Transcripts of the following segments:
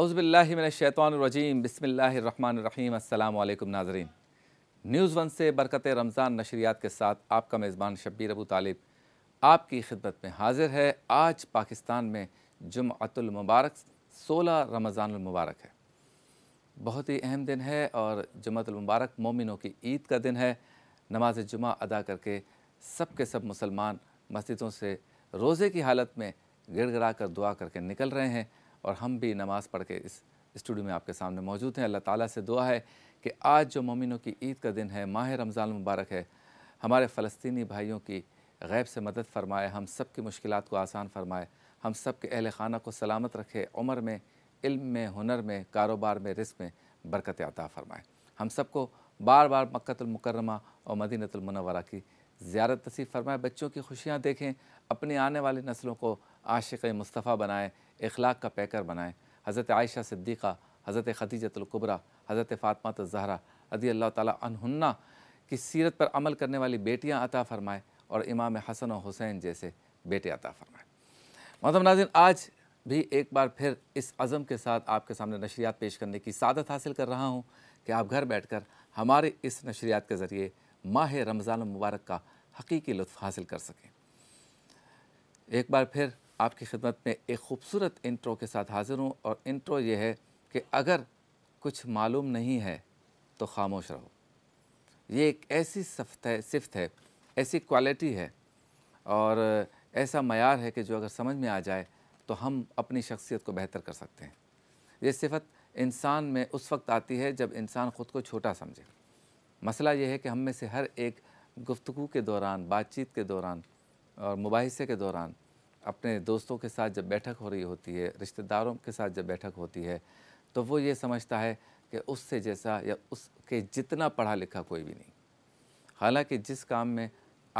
अउज़बिल्लिमिनशैतवानरजीम बसमीम अल्लाम नाजरीन न्यूज़ वन से बरकत रमज़ान नशरियात के साथ आपका मेज़बान शब्बीर अबू तालिब आपकी खिदमत में हाजिर है आज पाकिस्तान में जुमतुलमबारक सोलह रमज़ानमबारक है बहुत ही अहम दिन है और जुमतुलमबारक मोमिनों की ईद का दिन है नमाज जुमा अदा करके सब के सब मुसलमान मस्जिदों से रोज़े की हालत में गिड़गड़ा कर दुआ करके निकल रहे हैं और हम भी नमाज़ पढ़ के इस स्टूडियो में आपके सामने मौजूद हैं अल्लाह ताला से दुआ है कि आज जो ममिनों की ईद का दिन है माह रमज़ान मुबारक है हमारे फ़लस्तनी भाइयों की गैब से मदद फ़रमाए हम सब की मुश्किल को आसान फ़रमाए हम सब के अहल खाना को सलामत रखे उम्र में इल्म में हुनर में कारोबार में रिस्क में बरकत अता फ़रमाए हम सबको बार बार मक्तुलमकरमा और मदीनतमनवरा की ज़्यारत तसीफ़ फरमाए बच्चों की खुशियाँ देखें अपनी आने वाली नस्लों को आशिक मुस्तफ़ा बनाएँ अखलाक का पैकर बनाएँ हज़रत आयशा सिद्दीक़ा हज़रत खदीजतलकबरा हज़रत फ़ातमा तजहरा अदी अल्लाह तन्ना की सीरत पर अमल करने वाली बेटियाँ अता फ़रमाएँ और इमाम हसन और हुसैन जैसे बेटे अता फ़रमाएँ मतलब नाजिन आज भी एक बार फिर इस अज़म के साथ आपके सामने नशरियात पेश करने की सादत हासिल कर रहा हूँ कि आप घर बैठ कर हमारे इस नशरियात के ज़रिए माह रमज़ान मुबारक का हकीकी लुफ़ हासिल कर सकें एक बार फिर आपकी खिदमत में एक खूबसूरत इंट्रो के साथ हाज़िर हूँ और इंट्रो ये है कि अगर कुछ मालूम नहीं है तो खामोश रहो ये एक ऐसी सफ्त है सिफ्त है ऐसी क्वालिटी है और ऐसा मैार है कि जो अगर समझ में आ जाए तो हम अपनी शख्सियत को बेहतर कर सकते हैं ये सिफत इंसान में उस वक्त आती है जब इंसान ख़ुद को छोटा समझे मसला यह है कि हम में से हर एक गुफ्तु के दौरान बातचीत के दौरान और मुबासे के दौरान अपने दोस्तों के साथ जब बैठक हो रही होती है रिश्तेदारों के साथ जब बैठक होती है तो वो ये समझता है कि उससे जैसा या उसके जितना पढ़ा लिखा कोई भी नहीं हालांकि जिस काम में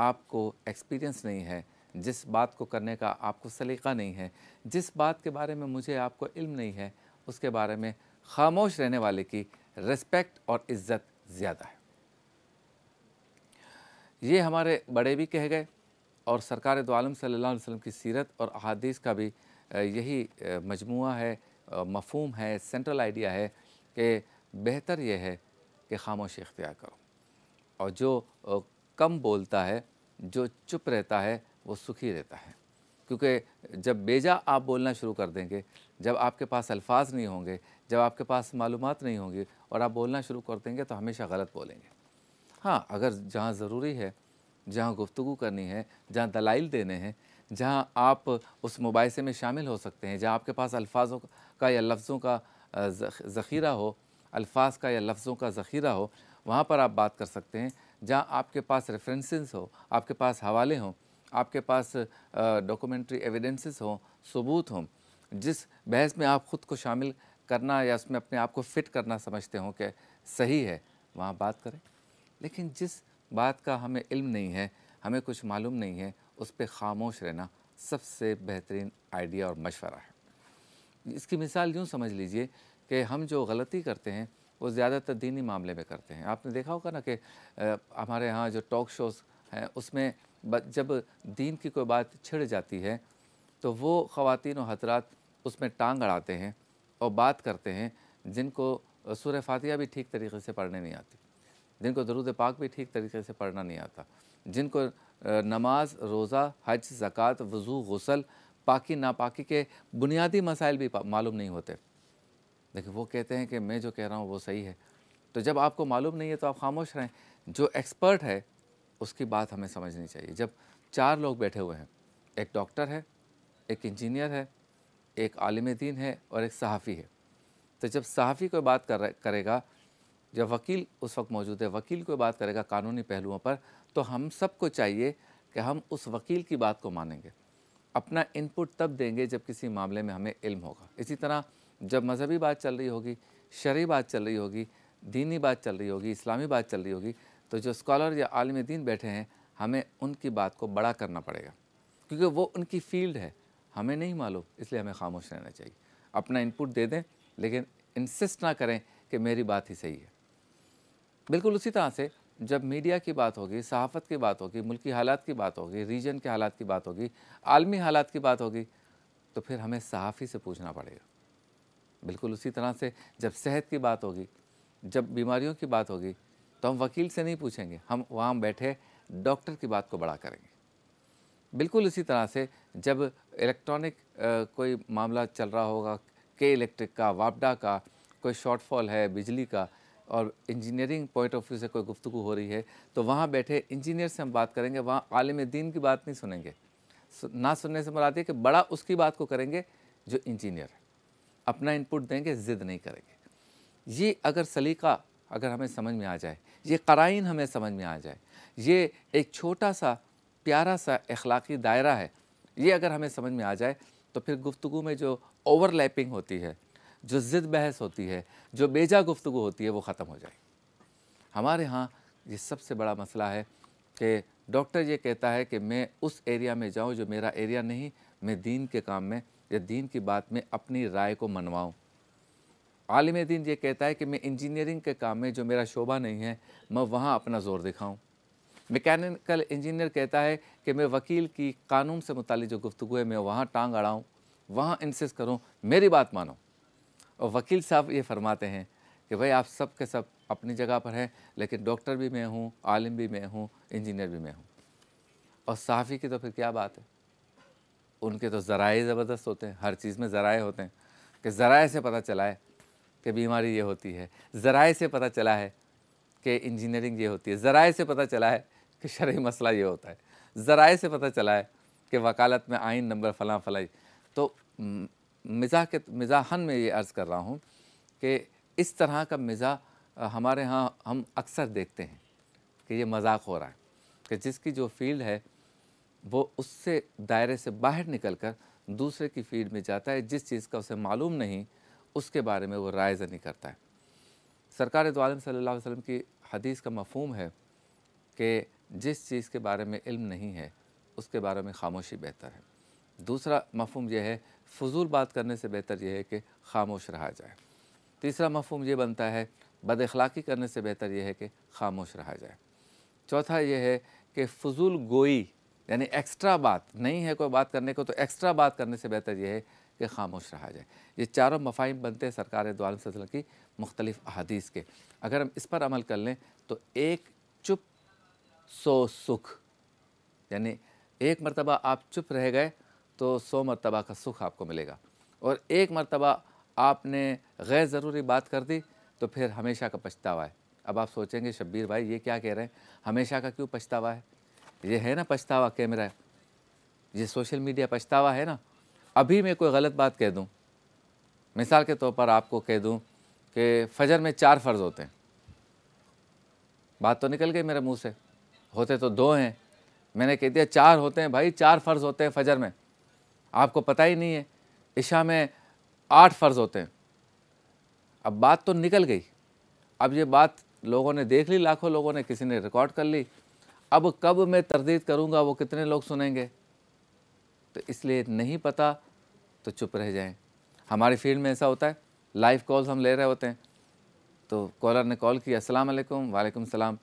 आपको एक्सपीरियंस नहीं है जिस बात को करने का आपको सलीका नहीं है जिस बात के बारे में मुझे आपको इल्म नहीं है उसके बारे में खामोश रहने वाले की रिस्पेक्ट और इज़्ज़त ज़्यादा है ये हमारे बड़े भी कह गए और सरकार दो आलम सल्ला वसम की सीरत और अहादीस का भी यही मजमू है मफहम है सेंट्रल आइडिया है कि बेहतर यह है कि खामोशी इख्तियार करो और जो कम बोलता है जो चुप रहता है वो सुखी रहता है क्योंकि जब बेजा आप बोलना शुरू कर देंगे जब आपके पास अल्फाज नहीं होंगे जब आपके पास मालूम नहीं होंगी और आप बोलना शुरू कर देंगे तो हमेशा गलत बोलेंगे हाँ अगर जहाँ ज़रूरी है जहाँ गुफ्तु करनी है जहाँ दलाइल देने हैं जहाँ आप उस मुबासे में शामिल हो सकते हैं जहाँ आपके पास अल्फाजों का या लफ्ज़ों का ज़ख़ीरा हो अल्फाज का या लफ्ज़ों का ज़ख़ीरा हो वहाँ पर आप बात कर सकते हैं जहाँ आपके पास रेफरेंसेस हो आपके पास हवाले हों आपके पास डॉक्यूमेंट्री एविडेंसेस हों सबूत हों जिस बहस में आप ख़ुद को शामिल करना या उसमें अपने आप को फ़िट करना समझते हों कि सही है वहाँ बात करें लेकिन जिस बात का हमें इल्म नहीं है हमें कुछ मालूम नहीं है उस पर खामोश रहना सबसे बेहतरीन आइडिया और मशवरा है इसकी मिसाल यूँ समझ लीजिए कि हम जो गलती करते हैं वो ज़्यादातर दीनी मामले में करते हैं आपने देखा होगा ना कि हमारे यहाँ जो टॉक शोज़ हैं उसमें जब दीन की कोई बात छिड़ जाती है तो वो ख़वान और हजरात उसमें टांग अड़ाते हैं और बात करते हैं जिनको सूर्य फातिया भी ठीक तरीके से पढ़ने नहीं आती जिनको दरूद पाक भी ठीक तरीके से पढ़ना नहीं आता जिनको नमाज रोज़ा हज ज़क़़त वज़ू गसल पाकि नापाकि के बुनियादी मसाइल भी मालूम नहीं होते लेकिन वो कहते हैं कि मैं जो कह रहा हूँ वो सही है तो जब आपको मालूम नहीं है तो आप खामोश रहें जो एक्सपर्ट है उसकी बात हमें समझनी चाहिए जब चार लोग बैठे हुए हैं एक डॉक्टर है एक इंजीनियर है एक आलिम दीन है और एक सहाफ़ी है तो जब सहाफ़ी कोई बात कर करेगा जब वकील उस वक्त मौजूद है वकील कोई बात करेगा कानूनी पहलुओं पर तो हम सबको चाहिए कि हम उस वकील की बात को मानेंगे अपना इनपुट तब देंगे जब किसी मामले में हमें इल्म होगा इसी तरह जब मजहबी बात चल रही होगी शरी बात चल रही होगी दीनी बात चल रही होगी इस्लामी बात चल रही होगी तो जो स्कॉलर या आलम दीन बैठे हैं हमें उनकी बात को बड़ा करना पड़ेगा क्योंकि वो उनकी फील्ड है हमें नहीं मालूम इसलिए हमें खामोश रहना चाहिए अपना इनपुट दे दें लेकिन इंसिस्ट ना करें कि मेरी बात ही सही है बिल्कुल उसी तरह से जब मीडिया की बात होगी सहाफ़त की बात होगी मुल्की हालात की बात होगी रीजन के हालात की बात होगी आलमी हालात की बात होगी तो फिर हमें सहाफ़ी से पूछना पड़ेगा बिल्कुल उसी तरह से जब सेहत की बात होगी जब बीमारियों की बात होगी तो हम वकील से नहीं पूछेंगे हम वहाँ बैठे डॉक्टर की बात को बड़ा करेंगे बिल्कुल इसी तरह से जब इलेक्ट्रॉनिक कोई मामला चल रहा होगा के इलेक्ट्रिक का वापडा का कोई शॉर्टफॉल है बिजली का और इंजीनियरिंग पॉइंट ऑफ व्यू से कोई गुफ्तु हो रही है तो वहाँ बैठे इंजीनियर से हम बात करेंगे वहाँ आलिम दीन की बात नहीं सुनेंगे ना सुनने से मराती है कि बड़ा उसकी बात को करेंगे जो इंजीनियर है अपना इनपुट देंगे ज़िद नहीं करेंगे ये अगर सलीका अगर हमें समझ में आ जाए ये कराइन हमें समझ में आ जाए ये एक छोटा सा प्यारा सा अखलाकी दायरा है ये अगर हमें समझ में आ जाए तो फिर गुफ्तु में जो ओवरलैपिंग होती है जो ज़िद बहस होती है जो बेजा गुफ्तु होती है वो ख़त्म हो जाए हमारे यहाँ ये सबसे बड़ा मसला है कि डॉक्टर ये कहता है कि मैं उस एरिया में जाऊँ जो मेरा एरिया नहीं मैं दीन के काम में या दीन की बात में अपनी राय को मनवाऊँ आलिम दीन ये कहता है कि मैं इंजीनियरिंग के काम में जो मेरा शोबा नहीं है मैं वहाँ अपना ज़ोर दिखाऊँ मैकेनिकल इंजीनियर कहता है कि मैं वकील की कानून से मुतल जो गुफ्तु है मैं वहाँ टांग अड़ाऊँ वहाँ इंसिस करूँ मेरी बात मानो और वकील साहब ये फरमाते हैं कि भाई आप सब के सब अपनी जगह पर हैं लेकिन डॉक्टर भी मैं हूँ आलिम भी मैं हूँ इंजीनियर भी मैं हूँ और साफ़ी की तो फिर क्या बात है उनके तो ज़राए ज़बरदस्त होते हैं हर चीज़ में ज़राए होते हैं कि ज़राए से पता चला है कि बीमारी ये होती है ज़राए से पता चला है कि इंजीनियरिंग ये होती है ज़राए से पता चला है कि शर्य मसला ये होता है ज़राए से पता चला है कि वकालत में आइन नंबर फ़लाँ फ़लाई तो मिज़ा के मिज़ाहन में ये अर्ज़ कर रहा हूँ कि इस तरह का मिज़ा हमारे यहाँ हम अक्सर देखते हैं कि ये मजाक हो रहा है कि जिसकी जो फील्ड है वो उससे दायरे से बाहर निकल कर दूसरे की फील्ड में जाता है जिस चीज़ का उसे मालूम नहीं उसके बारे में वो राय नहीं करता है सरकार तो सल्ला वसम की हदीस का मफहम है कि जिस चीज़ के बारे में इल्म नहीं है उसके बारे में खामोशी बेहतर है दूसरा मफहम यह है फजूल बात करने से बेहतर यह है कि खामोश रहा जाए तीसरा मफहम यह बनता है बद अखलाक़ी करने से बेहतर यह है कि खामोश रहा जाए चौथा यह है कि फजूल गोई यानी एक्स्ट्रा बात नहीं है कोई बात करने को तो एक्स्ट्रा बात करने से बेहतर यह है कि खामोश रहा जाए ये चारों मफाहिम बनते हैं सरकार द्वार की मुख्तलिफ अदीस के अगर हम इस पर अमल कर लें तो एक चुप सो सुख यानी एक मरतबा आप चुप रह गए तो सौ मरतबा का सुख आपको मिलेगा और एक मरतबा आपने गैर ज़रूरी बात कर दी तो फिर हमेशा का पछतावा है अब आप सोचेंगे शब्बीर भाई ये क्या कह रहे हैं हमेशा का क्यों पछतावा है ये है ना पछतावा कैमरा ये सोशल मीडिया पछतावा है ना अभी मैं कोई गलत बात कह दूँ मिसाल के तौर पर आपको कह दूँ कि फजर में चार फ़र्ज़ होते हैं बात तो निकल गई मेरे मुंह से होते तो दो हैं मैंने कह दिया चार होते हैं भाई चार फ़र्ज़ होते हैं फजर में आपको पता ही नहीं है इशा में आठ फ़र्ज़ होते हैं अब बात तो निकल गई अब ये बात लोगों ने देख ली लाखों लोगों ने किसी ने रिकॉर्ड कर ली अब कब मैं तरदीद करूँगा वो कितने लोग सुनेंगे तो इसलिए नहीं पता तो चुप रह जाएं हमारी फील्ड में ऐसा होता है लाइव कॉल्स हम ले रहे होते हैं तो कॉलर ने कॉल किया अस्सलाम वालेकुम वालेकुम सलाम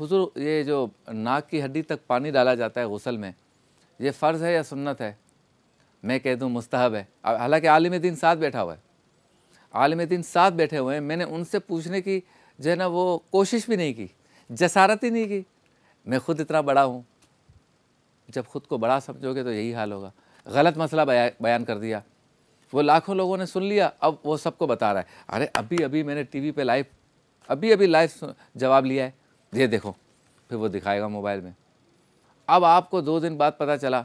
हुजूर ये जो नाक की हड्डी तक पानी डाला जाता है गसल में ये फ़र्ज़ है या सुन्नत है मैं कह दूँ मुस्तहब है हालांकि आलिम दिन साथ बैठा हुआ है आलिम दिन साथ बैठे हुए हैं मैंने उनसे पूछने की जो है ना वो कोशिश भी नहीं की जसारत ही नहीं की मैं खुद इतना बड़ा हूँ जब खुद को बड़ा समझोगे तो यही हाल होगा गलत मसला बया, बयान कर दिया वो लाखों लोगों ने सुन लिया अब वो सबको बता रहा है अरे अभी अभी मैंने टीवी पे लाइव अभी अभी लाइव जवाब लिया है ये देखो फिर वो दिखाएगा मोबाइल में अब आपको दो दिन बाद पता चला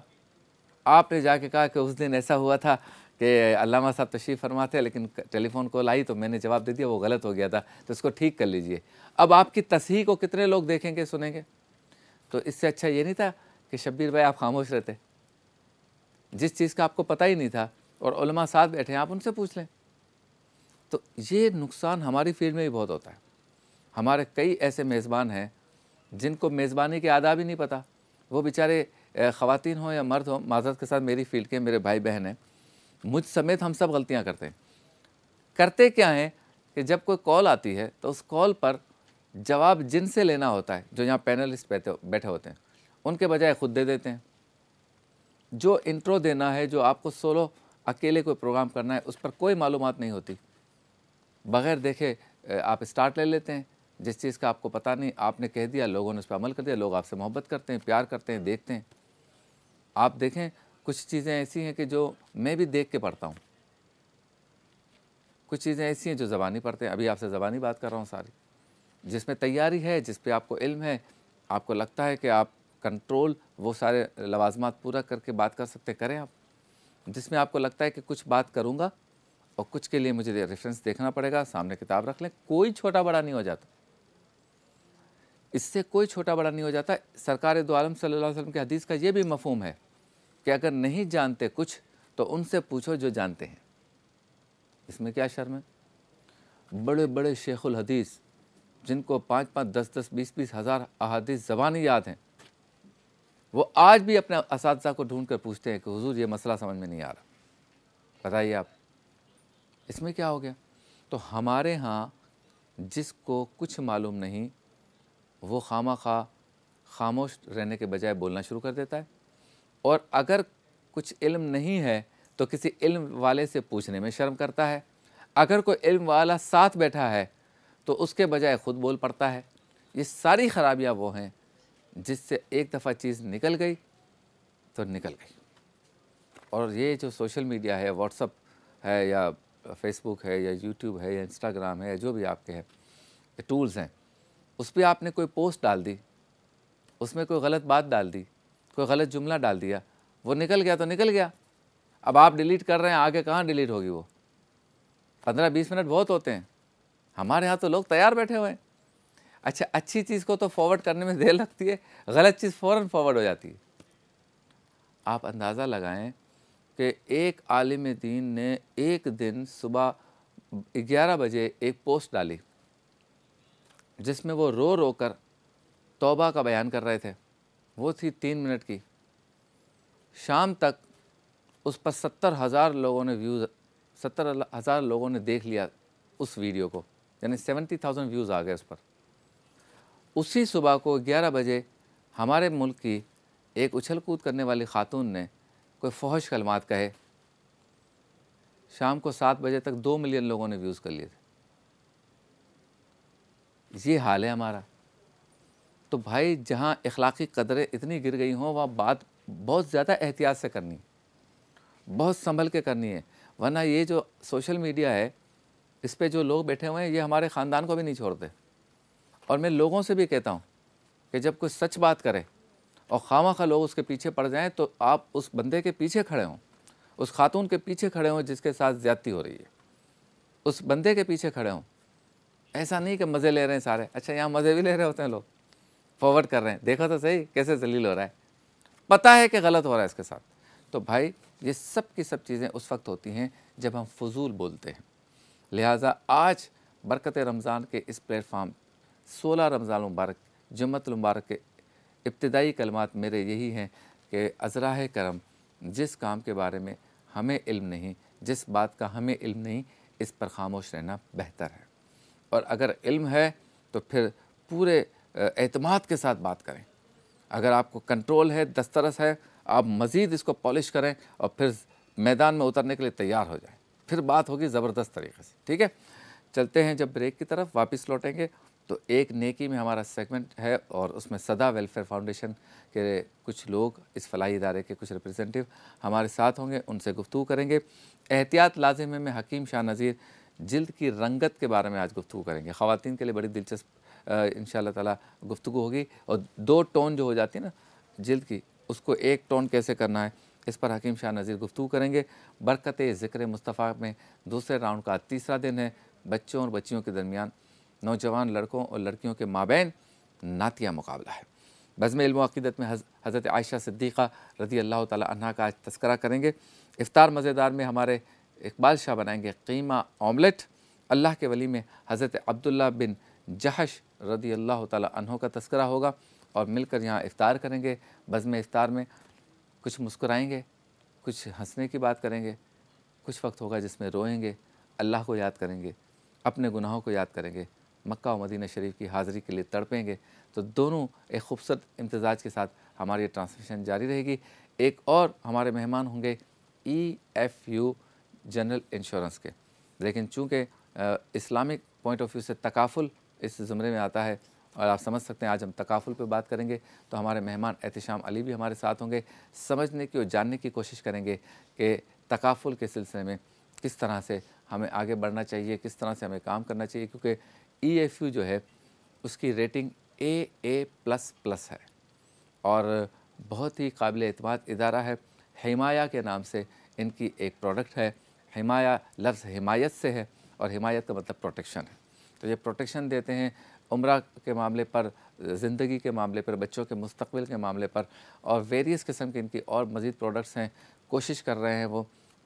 आपने जाके कहा कि उस दिन ऐसा हुआ था कि अलामा साहब तशरीफ़ फरमाते लेकिन टेलीफोन कॉल आई तो मैंने जवाब दे दिया वो गलत हो गया था तो इसको ठीक कर लीजिए अब आपकी तस्ही को कितने लोग देखेंगे सुनेंगे तो इससे अच्छा ये नहीं था कि शब्बीर भाई आप खामोश रहते जिस चीज़ का आपको पता ही नहीं था और साथ बैठे हैं आप उनसे पूछ लें तो ये नुकसान हमारी फील्ड में भी बहुत होता है हमारे कई ऐसे मेज़बान हैं जिनको मेज़बानी के आदा भी नहीं पता वो बेचारे ख़वान हों या मर्द हों माजरत के साथ मेरी फील्ड के मेरे भाई बहन हैं मुझ समेत हम सब गलतियाँ करते हैं करते क्या हैं कि जब कोई कॉल आती है तो उस कॉल पर जवाब जिनसे लेना होता है जो यहाँ पैनलिस्ट बैठे बैठे होते हैं उनके बजाय खुद दे देते हैं जो इंट्रो देना है जो आपको सोलो अकेले कोई प्रोग्राम करना है उस पर कोई मालूम नहीं होती बग़ैर देखे आप स्टार्ट ले लेते हैं जिस चीज़ का आपको पता नहीं आपने कह दिया लोगों ने उस पर अमल कर दिया लोग आपसे मोहब्बत करते हैं प्यार करते हैं देखते हैं आप देखें कुछ चीज़ें ऐसी हैं कि जो मैं भी देख के पढ़ता हूँ कुछ चीज़ें ऐसी हैं जो ज़बानी पढ़ते हैं अभी आपसे ज़बानी बात कर रहा हूँ सारी जिसमें तैयारी है जिस पे आपको इल्म है आपको लगता है कि आप कंट्रोल वो सारे लवाजमात पूरा करके बात कर सकते करें आप जिसमें आपको लगता है कि कुछ बात करूँगा और कुछ के लिए मुझे रेफरेंस देखना पड़ेगा सामने किताब रख लें कोई छोटा बड़ा नहीं हो जाता इससे कोई छोटा बड़ा नहीं हो जाता सरकार दो आलम सल्लल्लाहु अलैहि वसल्लम के हदीस का ये भी मफहम है कि अगर नहीं जानते कुछ तो उनसे पूछो जो जानते हैं इसमें क्या शर्म है बड़े बड़े शेखुल हदीस जिनको पाँच पाँच दस दस बीस बीस हज़ार अहादीस ज़बानी याद हैं वो आज भी अपने इस को ढूंढ कर पूछते हैं कि हुजूर ये मसला समझ में नहीं आ रहा बताइए आप इसमें क्या हो गया तो हमारे यहाँ जिसको कुछ मालूम नहीं वो खामा खा खामोश रहने के बजाय बोलना शुरू कर देता है और अगर कुछ इल्म नहीं है तो किसी इल्म वाले से पूछने में शर्म करता है अगर कोई इल्म वाला साथ बैठा है तो उसके बजाय ख़ुद बोल पड़ता है ये सारी ख़राबियाँ वो हैं जिससे एक दफ़ा चीज़ निकल गई तो निकल गई और ये जो सोशल मीडिया है व्हाट्सअप है या फेसबुक है या यूट्यूब है या इंस्टाग्राम है जो भी आपके हैं टूल्स हैं उस पर आपने कोई पोस्ट डाल दी उसमें कोई गलत बात डाल दी कोई गलत जुमला डाल दिया वो निकल गया तो निकल गया अब आप डिलीट कर रहे हैं आगे कहाँ डिलीट होगी वो पंद्रह बीस मिनट बहुत होते हैं हमारे यहाँ तो लोग तैयार बैठे हुए हैं अच्छा अच्छी चीज़ को तो फॉरवर्ड करने में देर लगती है गलत चीज़ फ़ौर फॉरवर्ड हो जाती है आप अंदाज़ा लगाएं कि एक आलिम दीन ने एक दिन सुबह ग्यारह बजे एक पोस्ट डाली जिसमें वो रो रो कर तोबा का बयान कर रहे थे वो थी तीन मिनट की शाम तक उस पर सत्तर हज़ार लोगों ने व्यूज़ सत्तर हज़ार लोगों ने देख लिया उस वीडियो को यानी सेवेंटी थाउजेंड व्यूज़ आ गए उस पर उसी सुबह को ग्यारह बजे हमारे मुल्क की एक उछल कूद करने वाली खातून ने कोई फ़ौहश कलमात कहे शाम को सात बजे तक दो मिलियन लोगों ने व्यूज़ कर लिए थे ये हाल है हमारा तो भाई जहाँ इखलाकी कदरें इतनी गिर गई हों वहाँ बात बहुत ज़्यादा एहतियात से करनी बहुत संभल के करनी है वरना ये जो सोशल मीडिया है इस पर जो लोग बैठे हुए हैं ये हमारे ख़ानदान को भी नहीं छोड़ते और मैं लोगों से भी कहता हूँ कि जब कोई सच बात करे और खामा खा लोग उसके पीछे पड़ जाएँ तो आप उस बंदे के पीछे खड़े हों उस खातून के पीछे खड़े हों जिसके साथ ज़्यादती हो रही है उस बंदे के पीछे खड़े हों ऐसा नहीं कि मज़े ले रहे हैं सारे अच्छा यहाँ मज़े भी ले रहे होते हैं लोग फॉरवर्ड कर रहे हैं देखा तो सही कैसे जलील हो रहा है पता है कि गलत हो रहा है इसके साथ तो भाई ये सब की सब चीज़ें उस वक्त होती हैं जब हम फजूल बोलते हैं लिहाजा आज बरकत रमज़ान के इस प्लेटफार्म सोलह रमज़ान मुबारक जुम्मत मुबारक के इब्तदाई कलमात मेरे यही हैं कि अजरा करम जिस काम के बारे में हमें इल्म नहीं जिस बात का हमें इल्म नहीं इस पर खामोश रहना बेहतर है और अगर इल्म है तो फिर पूरे एतमाद के साथ बात करें अगर आपको कंट्रोल है दस्तरस है आप मज़ीद इसको पॉलिश करें और फिर मैदान में उतरने के लिए तैयार हो जाएं फिर बात होगी ज़बरदस्त तरीके से ठीक है चलते हैं जब ब्रेक की तरफ वापस लौटेंगे तो एक नेकी में हमारा सेगमेंट है और उसमें सदा वेलफेयर फाउंडेशन के कुछ लोग इस फलाई इदारे के कुछ रिप्रेजेंटेटिव हमारे साथ होंगे उनसे गुफ्तु करेंगे एहतियात लाजिम में हकीम शाह नज़ीर जिल्द की रंगत के बारे में आज गुफ्तु करेंगे खातिन के लिए बड़ी दिलचस्प इन ताला गुफ्तु होगी और दो टोन जो हो जाती है ना जल्द की उसको एक टोन कैसे करना है इस पर हकीम शाह नज़ीर गुफ्तु करेंगे बरकत ज़िक्र मुस्तफ़ा में दूसरे राउंड का तीसरा दिन है बच्चों और बच्चियों के दरमियान नौजवान लड़कों और लड़कियों के माबेन नातिया मुकाबला है बज़म इल्म अक़ीदत में हज़रत आयशा सिद्दीक़ा रदी अल्लाह तह का आज तस्करा करेंगे इफ़ार मज़ेदार में हमारे इकबाल शाह बनाएंगे कीमा ऑमलेट अल्लाह के वली में हज़रत अब्दुल्ला बिन जहश रदी अल्लाह तहों का तस्करा होगा और मिलकर यहाँ इफ़ार करेंगे बज़म इफ़ार में कुछ मुस्कुराएंगे कुछ हंसने की बात करेंगे कुछ वक्त होगा जिसमें रोएंगे अल्लाह को याद करेंगे अपने गुनाहों को याद करेंगे मक्का और मदीना शरीफ की हाज़िरी के लिए तड़पेंगे तो दोनों एक खूबसूरत इम्तजाज के साथ हमारी ट्रांसमिशन जारी रहेगी एक और हमारे मेहमान होंगे E F U general insurance के लेकिन चूँकि इस्लामिक पॉइंट ऑफ व्यू से तकाफुल इस ज़ुमरे में आता है और आप समझ सकते हैं आज हम तकाफुल पे बात करेंगे तो हमारे मेहमान एहतशाम अली भी हमारे साथ होंगे समझने की और जानने की कोशिश करेंगे कि तकाफुल के सिलसिले में किस तरह से हमें आगे बढ़ना चाहिए किस तरह से हमें काम करना चाहिए क्योंकि ई एफ यू जो है उसकी rating A A plus plus है और बहुत ही काबिल अतमाद इदारा है हिमाया के नाम से इनकी एक प्रोडक्ट है हिमाया लफ्ज़ हिमायत से है और हिमायत का मतलब प्रोटेक्शन है तो ये प्रोटेक्शन देते हैं उम्र के मामले पर ज़िंदगी के मामले पर बच्चों के मुस्तबिल के मामले पर और वेरियस किस्म के इनकी और मज़ीद प्रोडक्ट्स हैं कोशिश कर रहे हैं वो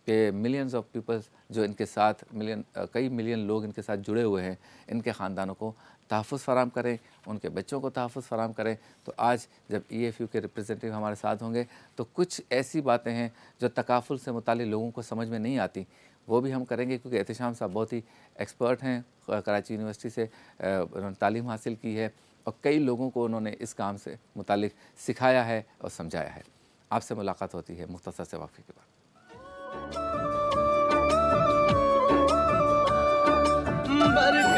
कि मिलियंस ऑफ पीपल्स जो इनके साथ मिलियन कई मिलियन लोग इनके साथ जुड़े हुए हैं इनके ख़ानदानों को तहफ़ फ़राम करें उनके बच्चों को तहफ़ फ़राम करें तो आज जब ई एफ यू के रिप्रेजेंटेटिव हमारे साथ होंगे तो कुछ ऐसी बातें हैं जो तकाफुल से मुतल लोगों को समझ में नहीं आती वो भी हम करेंगे क्योंकि एहतशाम साहब बहुत ही एक्सपर्ट हैं कराची यूनिवर्सिटी से उन्होंने तालीम हासिल की है और कई लोगों को उन्होंने इस काम से मुतल सिखाया है और समझाया है आपसे मुलाकात होती है मुख्तर से वाक़े के बाद But